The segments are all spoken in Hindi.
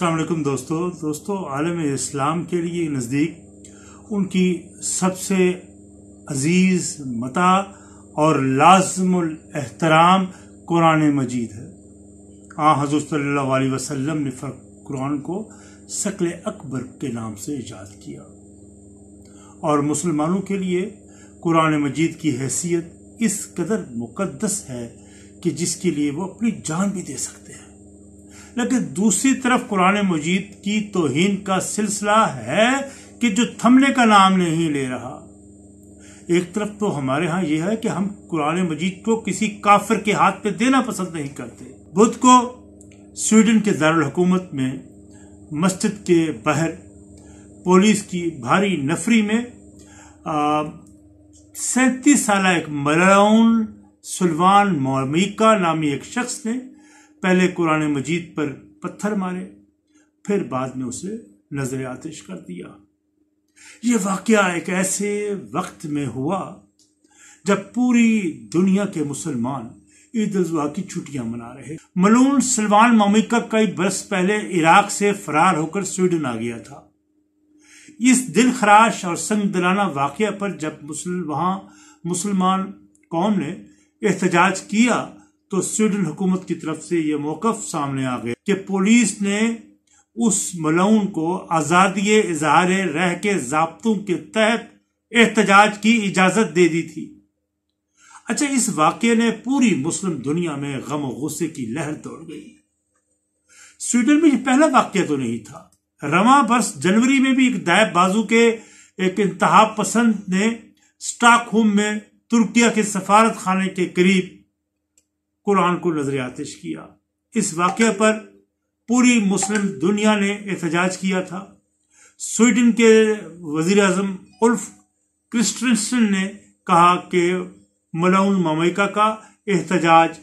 अस्सलाम वालेकुम दोस्तों दोस्तों आलम इस्लाम के लिए नज़दीक उनकी सबसे अजीज़ मता और लाजमुल एहतराम कुरान मजीद है आ हाँ, हज़रत सल्लल्लाहु अलैहि वसल्लम ने कुरान को शक्ल अकबर के नाम से ईजाद किया और मुसलमानों के लिए कुरान मजीद की हैसियत इस कदर मुकद्दस है कि जिसके लिए वो अपनी जान भी दे सकते हैं लेकिन दूसरी तरफ कुरान मजीद की तोहन का सिलसिला है कि जो थमने का नाम नहीं ले रहा एक तरफ तो हमारे यहां यह है कि हम कुरान मजीद को किसी काफिर के हाथ पे देना पसंद नहीं करते बुध को स्वीडन के दारकूमत में मस्जिद के बाहर पुलिस की भारी नफरी में सैतीस साल एक मलाउन सुलवान मोमिका नामी एक शख्स ने पहले कुरान मजीद पर पत्थर मारे फिर बाद में उसे नजर आतिश कर दिया ये वाकया एक ऐसे वक्त में हुआ जब पूरी दुनिया के मुसलमान ईद अजवा की छुट्टियां मना रहे मलून सलमान का कई बरस पहले इराक से फरार होकर स्वीडन आ गया था इस दिल खराश और संग दिलाना वाक्य पर जब मुसल वहां मुसलमान कौम ने एहतजाज किया तो स्वीडन हुकूमत की तरफ से यह मौकफ सामने आ गया कि पुलिस ने उस मलाउन को आजादी इजहार रह के जबतों के तहत एहतजाज की इजाजत दे दी थी अच्छा इस वाक्य ने पूरी मुस्लिम दुनिया में गम गुस्से की लहर दौड़ गई स्वीडन में यह पहला वाक्य तो नहीं था रवा वर्ष जनवरी में भी एक दायब बाजू के एक इंतहा पसंद ने स्टॉकहोम में तुर्किया के सफारत खाने के करीब कुरान को नजर आतिश किया इस वाक्य पर पूरी मुस्लिम दुनिया ने एहतजाज किया था स्वीडन के वजीर अजम उल्फ क्रिस्टनसन ने कहा कि मलाउन ममैका का एहतजाज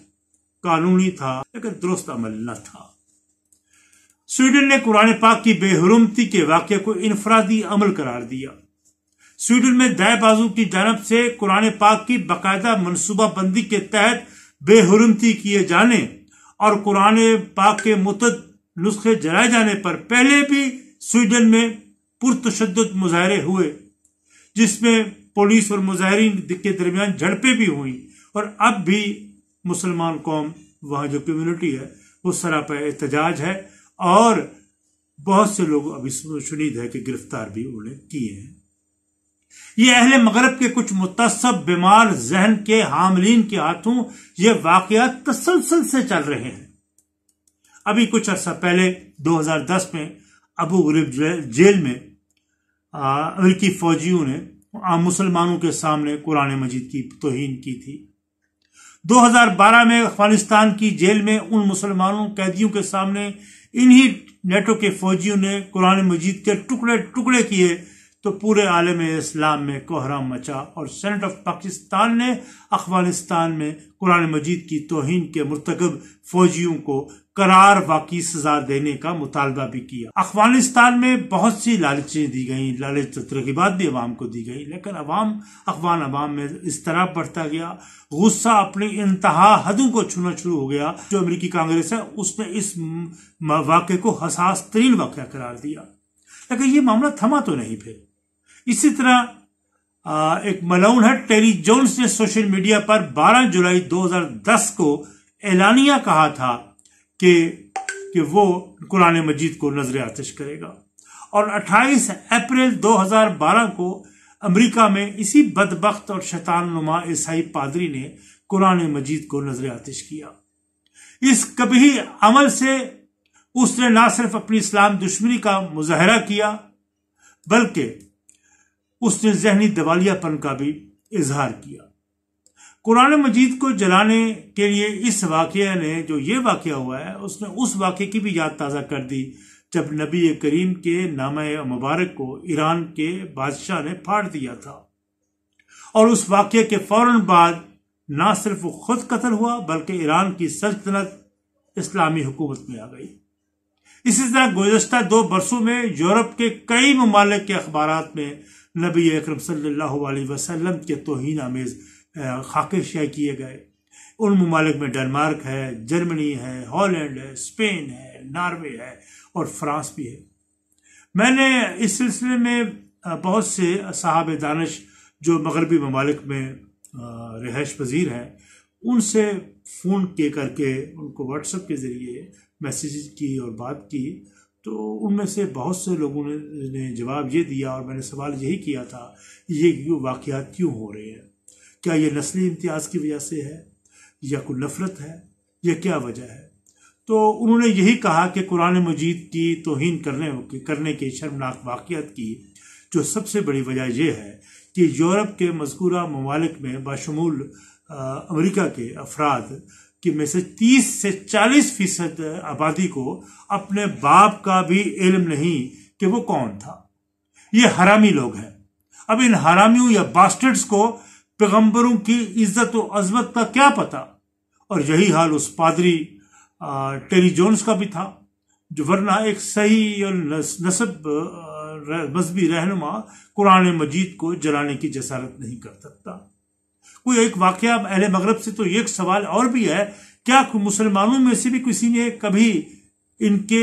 कानूनी था लेकिन दुरुस्त अमल न था स्वीडन ने कुरान पाक की बेहरमती के वाक्य को इनफरादी अमल करार दिया स्वीडन में दाएं बाजू की जानब से कुरान पाक की बाकायदा मनसूबाबंदी के तहत बेहरमती किए जाने और कुरान पाक के मुतद नुस्खे जलाए जाने पर पहले भी स्वीडन में पुरतशद मुजाहरे हुए जिसमें पुलिस और मुजाहरीन के दरमियान झड़पें भी हुई और अब भी मुसलमान कौम वहां जो कम्युनिटी है वो सराप एहतजाज है और बहुत से लोग अभी शुनीद है कि गिरफ्तार भी उन्होंने किए हैं ये अहल मगरब के कुछ मुतसब बीमार जहन के हामलीन के हाथों ये वाकत तसलसल से चल रहे हैं अभी कुछ अर्सा पहले 2010 में अबू गरीब जेल में अमरीकी फौजियों ने मुसलमानों के सामने कुरान मजीद की तोहन की थी 2012 में अफगानिस्तान की जेल में उन मुसलमानों कैदियों के सामने इन्हीं नेटो के फौजियों ने कुरान मजीद के टुकड़े टुकड़े किए तो पूरे आलम इस्लाम में कोहराम मचा और सेनेट ऑफ पाकिस्तान ने अफगानिस्तान में कुरान मजीद की तोहन के मरतकब फौजियों को करार वाकई सजा देने का मुतालबा भी किया अफगानिस्तान में बहुत सी लालचें दी गई लालच तो तरकीबात भी अवाम को दी गई लेकिन अवाम अफगान अवाम में इस तरह बढ़ता गया गुस्सा अपनी इंतहा हदों को छूना शुरू हो गया जो अमरीकी कांग्रेस है उसने इस वाक़े को हसास तरीन वाक़ करार दिया लेकिन ये मामला थमा तो नहीं फिर इसी तरह एक मलाउनहट टेरी जोन्स ने सोशल मीडिया पर 12 जुलाई 2010 को एलानिया कहा था कि कि वो कुरान मजीद को नजर आतिश करेगा और 28 अप्रैल 2012 को अमेरिका में इसी बदबخت और शैतान नुमा ईसाई पादरी ने कुरान मजीद को नजर आतिश किया इस कभी अमल से उसने ना सिर्फ अपनी इस्लाम दुश्मनी का मुजाहरा किया बल्कि उसने जहनी दिवालियापन का भी इजहार किया कुरान मजीद को जलाने के लिए इस वाक्य ने जो ये वाक्य हुआ है उसने उस वाक्य की भी याद ताज़ा कर दी जब नबी करीम के नाम मुबारक को ईरान के बादशाह ने फाड़ दिया था और उस वाक्य के फौरन बाद ना सिर्फ खुद कत्ल हुआ बल्कि ईरान की सल्तनत इस्लामी हुकूमत में आ गई इसी तरह गुजशत दो बरसों में यूरोप के कई ममालिक के अखबार में नबी अक्रम वसल्लम के तोहन आमेज़ खाके शाये किए गए उन ममालिक में डनमार्क है जर्मनी है हॉलैंड है स्पेन है नार्वे है और फ्रांस भी है मैंने इस सिलसिले में बहुत से साहब दानश जो मगरबी ममालिक में रिहाइश पजीर हैं उनसे फ़ोन के करके उनको व्हाट्सअप के ज़रिए मैसेज की और बात की तो उनमें से बहुत से लोगों ने जवाब ये दिया और मैंने सवाल यही किया था ये वाक़ात क्यों हो रहे हैं क्या ये नस्ली इम्तियाज़ की वजह से है या कोई नफ़रत है या क्या वजह है तो उन्होंने यही कहा कि कुरान मजीद की तोहन करने करने के शर्मनाक वाक़ात की जो सबसे बड़ी वजह यह है कि यूरोप के मजकूरा ममालिक में बाशमूल अमरीका के अफराद कि में से तीस से चालीस फीसद आबादी को अपने बाप का भी इल्म नहीं कि वो कौन था ये हरामी लोग हैं अब इन हरामियों या बास्टर्ड्स को पैगंबरों की इज्जत और अजमत का क्या पता और यही हाल उस पादरी टेरी जोन्स का भी था जो वरना एक सही और नसब मजहबी रहनुमा कुरान मजीद को जलाने की जसारत नहीं कर सकता कोई एक वाक्य अहल मगरब से तो एक सवाल और भी है क्या मुसलमानों में से भी किसी ने कभी इनके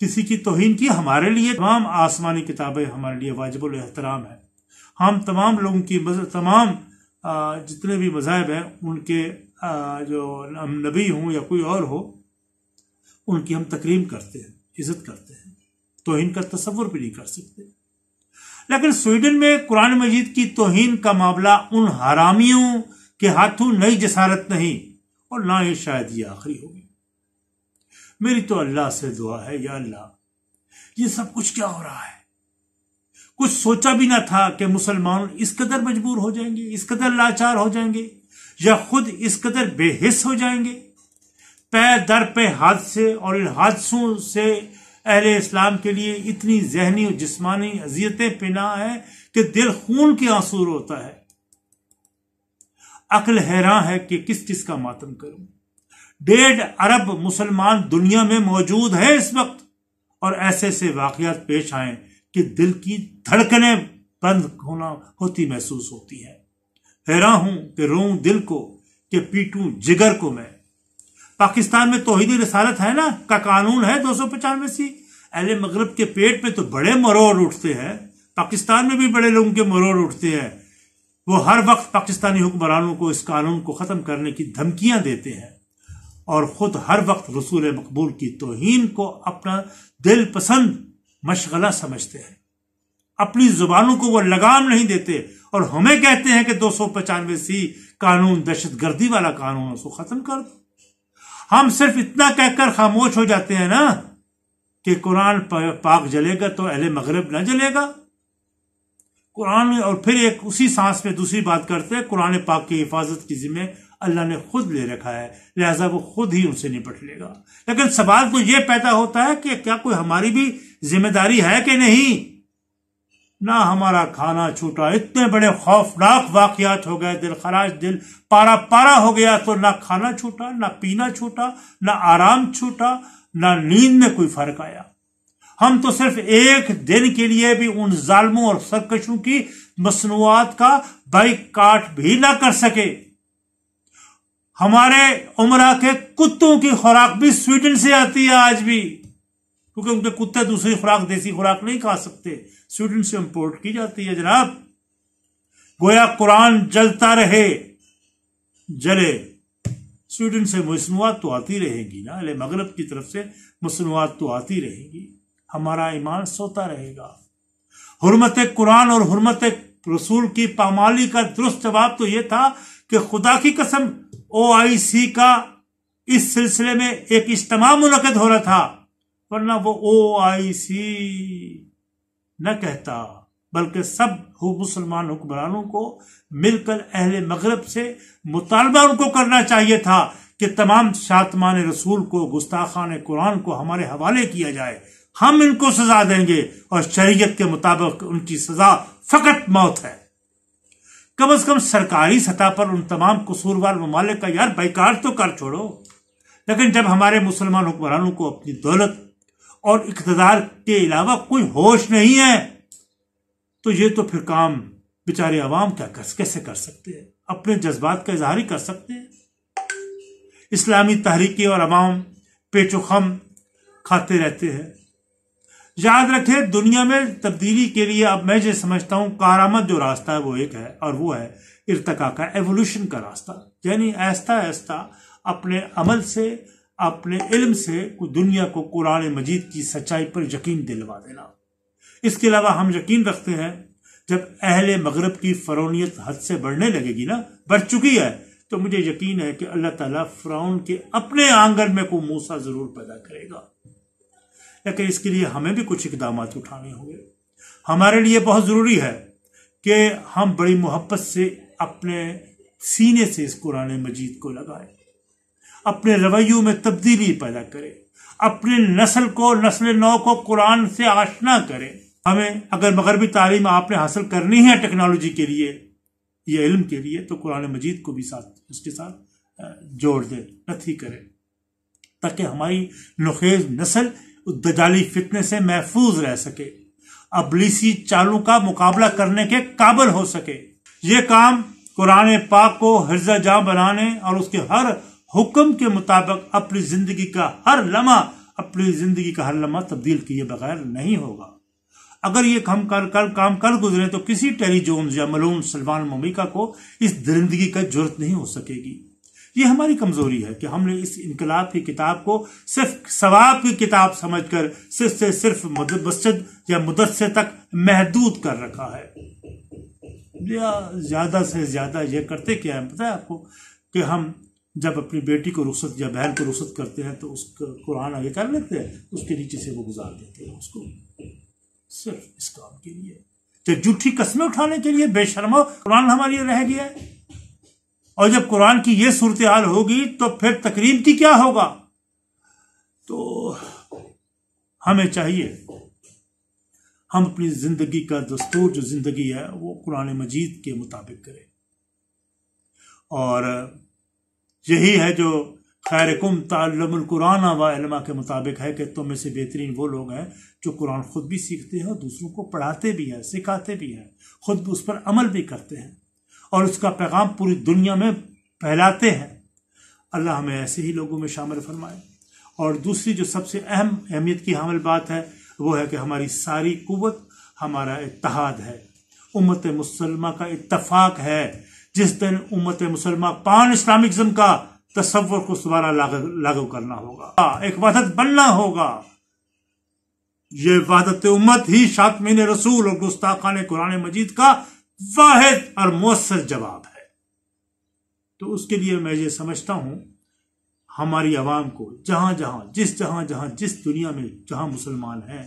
किसी की तोहिन की हमारे लिए तमाम आसमानी किताबें हमारे लिए वाजिबुल एहतराम है हम तमाम लोगों की तमाम जितने भी मज़ाहब हैं उनके जो हम नबी हों या कोई और हो उनकी हम तकरीम करते हैं इज़्ज़त करते हैं तोहिन का तस्वुर भी नहीं कर सकते लेकिन स्वीडन में कुरान मजीद की तोहन का मामला उन हरामियों के हाथों नई जसारत नहीं और ना ही शायद ये आखिरी होगी मेरी तो अल्लाह से दुआ है या अल्लाह ये सब कुछ क्या हो रहा है कुछ सोचा भी ना था कि मुसलमान इस कदर मजबूर हो जाएंगे इस कदर लाचार हो जाएंगे या खुद इस कदर बेहिस हो जाएंगे पै दर पे हादसे और इन हादसों से अहले इस्लाम के लिए इतनी जहनी और जिस्मानी अजियतें पिना है कि दिल खून के आंसू होता है अकल हैरान है कि किस किस का मातम करूं डेढ़ अरब मुसलमान दुनिया में मौजूद है इस वक्त और ऐसे ऐसे वाकयात पेश आए कि दिल की धड़कने बंद होना होती महसूस होती है हैरान हूं कि रो दिल को कि पीटू जिगर को मैं पाकिस्तान में तोहिदी रसालत है ना का कानून है दो सौ पचानवे सी अहले मगरब के पेट पे तो बड़े मरोड़ उठते हैं पाकिस्तान में भी बड़े लोगों के मरोड़ उठते हैं वो हर वक्त पाकिस्तानी हुक्मरानों को इस कानून को ख़त्म करने की धमकियां देते हैं और ख़ुद हर वक्त रसूल मकबूल की तोहन को अपना दिल पसंद मशगला समझते हैं अपनी जुबानों को वो लगाम नहीं देते और हमें कहते हैं कि दो सौ पचानवे सी कानून दहशत गर्दी वाला कानून उसको ख़त्म कर दो हम सिर्फ इतना कहकर खामोश हो जाते हैं ना कि कुरान पाक जलेगा तो अहले मगरब ना जलेगा कुरान और फिर एक उसी सांस में दूसरी बात करते हैं कुरान पाक की हिफाजत की जिम्मे अल्लाह ने खुद ले रखा है लिहाजा वो खुद ही उनसे निपट लेगा लेकिन सवाल तो ये पैदा होता है कि क्या कोई हमारी भी जिम्मेदारी है कि नहीं ना हमारा खाना छूटा इतने बड़े खौफनाक वाकियात हो गए दिल खराज दिल पारा पारा हो गया तो ना खाना छूटा ना पीना छूटा ना आराम छूटा ना नींद में कोई फर्क आया हम तो सिर्फ एक दिन के लिए भी उन जालमों और सरकशों की मसनूआत का बाइकाट भी ना कर सके हमारे उमरा के कुत्तों की खुराक भी स्वीडन से आती है आज भी क्योंकि उनके कुत्ते दूसरी खुराक देसी खुराक नहीं खा सकते स्वीडन से इम्पोर्ट की जाती है जनाब गोया कुरान जलता रहे जले स्वीडन से मसनूआत तो आती रहेगी ना अले मगरब की तरफ से मसनूआत तो आती रहेगी हमारा ईमान सोता रहेगा हरमत कुरान और हरमत रसूल की पामाली का दुरुस्त जवाब तो यह था कि खुदा की कसम ओ आई सी का इस सिलसिले में एक इज्तम मुनद हो रहा था वरना वो ओ आई सी न कहता बल्कि सब मुसलमान हुक्मरानों को मिलकर अहल मगरब से मुतालबा उनको करना चाहिए था कि तमाम शातमान रसूल को गुस्ताखान कुरान को हमारे हवाले किया जाए हम इनको सजा देंगे और शरीयत के मुताबिक उनकी सजा फकत मौत है कम अज कम सरकारी सतह पर उन तमाम कसूरवार ममालिक का यार बेकार तो कर छोड़ो लेकिन जब हमारे मुसलमान हुक्मरानों को अपनी दौलत और इकतदार के अलावा कोई होश नहीं है तो ये तो फिर काम बेचारे अवाम क्या कर कैसे कर सकते हैं अपने जज्बात का इजहार ही कर सकते हैं इस्लामी तहरीके और अवाम पेचोखम खाते रहते हैं याद रखें दुनिया में तब्दीली के लिए अब मैं ये समझता हूं कारामद जो रास्ता है वो एक है और वो है इरतका का एवोल्यूशन का रास्ता यानी ऐसा ऐसा अपने अमल से अपने इल्म से दुनिया को कुरान मजीद की सच्चाई पर यकीन दिलवा देना इसके अलावा हम यकीन रखते हैं जब अहल मगरब की फरौनीत हद से बढ़ने लगेगी ना बढ़ चुकी है तो मुझे यकीन है कि अल्लाह ताला फ्राउन के अपने आंगन में को मूसा जरूर पैदा करेगा लेकिन इसके लिए हमें भी कुछ इकदाम उठाने होंगे हमारे लिए बहुत ज़रूरी है कि हम बड़ी मोहब्बत से अपने सीने से इस कुरान मजीद को लगाएं अपने रवैयों में तब्दीली पैदा करे अपने नस्ल को नस्ल नौ को कुरान से आशना करे हमें अगर मगरबी तालीम आपने हासिल करनी है टेक्नोलॉजी के लिए या इल्म के लिए तो कुरान मजीद को भी साथ उसके साथ जोड़ दे नथी करें ताकि हमारी नुखेज नस्ल दजाली फितने से महफूज रह सके अबलीसी चालों का मुकाबला करने के काबल हो सके ये काम कुरान पाक को हिजा जां बनाने और उसके हर हुक्म के मुताबिक अपनी जिंदगी का हर लम्हा अपनी जिंदगी का हर लम्हा तब्दील किए बगैर नहीं होगा अगर ये हम कर कर काम कर गुजरे तो किसी टेरी जोन्स या मलून सलमान ममिका को इस दरिंदगी का जरूरत नहीं हो सकेगी ये हमारी कमजोरी है कि हमने इस इनकलाब की किताब को सिर्फ सवाब की किताब समझकर सिर्फ से सिर्फ मस्जिद या मुदस्से तक महदूद कर रखा है या ज्यादा से ज्यादा ये करते क्या है पता है आपको कि हम जब अपनी बेटी को रुसत या बहन को रुसत करते हैं तो उसका कुरान आगे कर लेते हैं उसके नीचे से वो गुजार देते हैं उसको सिर्फ इस काम के लिए तो जूठी कस्में उठाने के लिए बेशर्मा कुरान हमारे रह गया है और जब कुरान की ये सूरत हाल होगी तो फिर तकरीब की क्या होगा तो हमें चाहिए हम अपनी जिंदगी का दस्तूर जो जिंदगी है वो कुरान मजीद के मुताबिक करें और यही है जो खैर तल्लमकुराना वलमा के मुताबिक है कि तुम में से बेहतरीन वो लोग हैं जो कुरान ख़ुद भी सीखते हैं और दूसरों को पढ़ाते भी हैं सिखाते भी हैं ख़ुद उस पर अमल भी करते हैं और उसका पैगाम पूरी दुनिया में फैलाते हैं अल्लाह हमें ऐसे ही लोगों में शामिल फरमाए और दूसरी जो सबसे अहम अहमियत की हामिल बात है वो है कि हमारी सारी कुत हमारा इतिहाद है उम्मत मुसलमा का इतफाक़ है जिस दिन उम्मत मुसलमान पान इस्लामिज्म का तस्वर को दोबारा लागू करना होगा एक वादत बनना होगा ये वादत उम्मत ही शातमीन रसूल और गुस्ताखान कुरान मजीद का वाहिद और मौसर जवाब है तो उसके लिए मैं ये समझता हूं हमारी आवाम को जहां जहां जिस जहां जहां जिस दुनिया में जहां मुसलमान हैं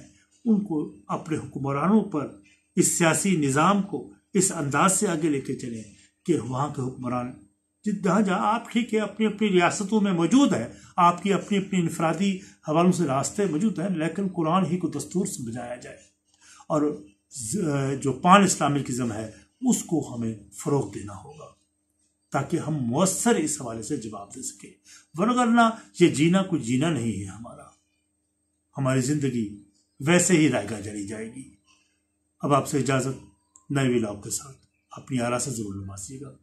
उनको अपने हुक्मरानों पर इस सियासी निज़ाम को इस अंदाज से आगे लेके चले कि वहाँ के हुक्मरान जहाँ जहाँ आप ठीक है अपनी अपनी रियासतों में मौजूद है आपकी अपनी अपनी इनफरादी हवालों से रास्ते मौजूद हैं लेकिन कुरान ही को दस्तूर समझाया जाए और जो पान इस्लामिकज़म है उसको हमें फ़रोग देना होगा ताकि हम मवसर इस हवाले से जवाब दे सकें वरना ये जीना कुछ जीना नहीं है हमारा हमारी ज़िंदगी वैसे ही रायगा चली जाएगी अब आपसे इजाज़त नए विलाग के साथ अपनी आरा से ज़रूर नमाजिएगा